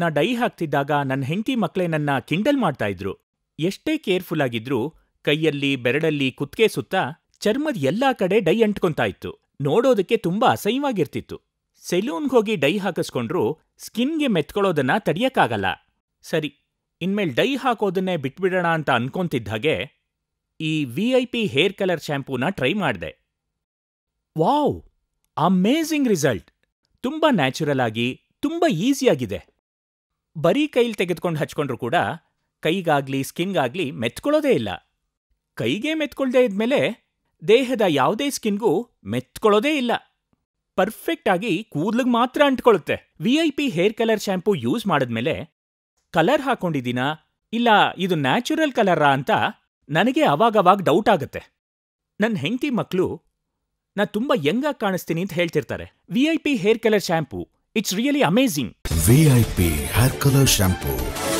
ನಾ ಡೈ ಹಾಕ್ತಿದ್ದಾಗ ನನ್ನ ಹೆಂಡತಿ ಮಕ್ಕಳೇ ನನ್ನ ಕಿಂಡಲ್ ಮಾಡ್ತಾ ಇದ್ರು ಎಷ್ಟೇ ಕೇರ್ಫುಲ್ ಆಗಿದ್ರೂ ಕೈಯಲ್ಲಿ ಬೆರಳಲ್ಲಿ ಕುತ್ಕೆ ಸುತ್ತ ಚರ್ಮದ ಎಲ್ಲಾ ಕಡೆ ಡೈ ಅಂಟ್ಕೊಂತಾ ಇತ್ತು ನೋಡೋದಕ್ಕೆ ತುಂಬಾ ಅಸಹ್ಯವಾಗಿರ್ತಿತ್ತು ಸೆಲೂನ್ ಹೋಗಿ ಡೈ ಹಾಕಿಸ್ಕೊಂಡ್ರು ಸ್ಕಿನ್ಗೆ ಮೆತ್ಕೊಳ್ಳೋದನ್ನ ತಡಿಯಕ್ಕಾಗಲ್ಲ ಸರಿ ಇನ್ಮೇಲ್ ಡೈ ಹಾಕೋದನ್ನೇ ಬಿಟ್ಬಿಡೋಣ ಅಂತ ಅನ್ಕೊಂತಿದ್ದಾಗೆ ಈ V I P hair colour ಶ್ಯಾಂಪೂನ ಟ್ರೈ ಮಾಡಿದೆ ವಾವ್ ಅಮೇಝಿಂಗ್ ರಿಸಲ್ಟ್ ತುಂಬಾ ನ್ಯಾಚುರಲ್ ಆಗಿ ತುಂಬಾ ಈಸಿಯಾಗಿದೆ ಬರೀ ಕೈಲಿ ತೆಗೆದುಕೊಂಡು ಹಚ್ಕೊಂಡ್ರು ಕೂಡ ಕೈಗಾಗ್ಲಿ ಸ್ಕಿನ್ಗಾಗ್ಲಿ ಮೆತ್ಕೊಳ್ಳೋದೇ ಇಲ್ಲ ಕೈಗೆ ಮೆತ್ಕೊಳ್ದೇ ಇದ್ಮೇಲೆ ದೇಹದ ಯಾವುದೇ ಸ್ಕಿನ್ಗೂ ಮೆತ್ಕೊಳ್ಳೋದೇ ಇಲ್ಲ ಪರ್ಫೆಕ್ಟ್ ಆಗಿ ಕೂದ್ಲಿಗ್ ಮಾತ್ರ ಅಂಟ್ಕೊಳ್ಳುತ್ತೆ V I P hair colour shampoo use ಮಾಡಿದ್ಮೇಲೆ ಕಲರ್ ಹಾಕೊಂಡಿದ್ದೀನಾ ಇಲ್ಲ ಇದು ನ್ಯಾಚುರಲ್ ಕಲರಾ ಅಂತ ನನಗೆ ಅವಾಗವಾಗ ಡೌಟ್ ಆಗುತ್ತೆ ನನ್ನ ಹೆಂಡತಿ ಮಕ್ಕಳು ನಾ ತುಂಬ ಯಂಗಾಗಿ ಕಾಣಿಸ್ತೀನಿ ಅಂತ ಹೇಳ್ತಿರ್ತಾರೆ V I P hair colour shampoo It's really amazing. VIP Hair Color Shampoo.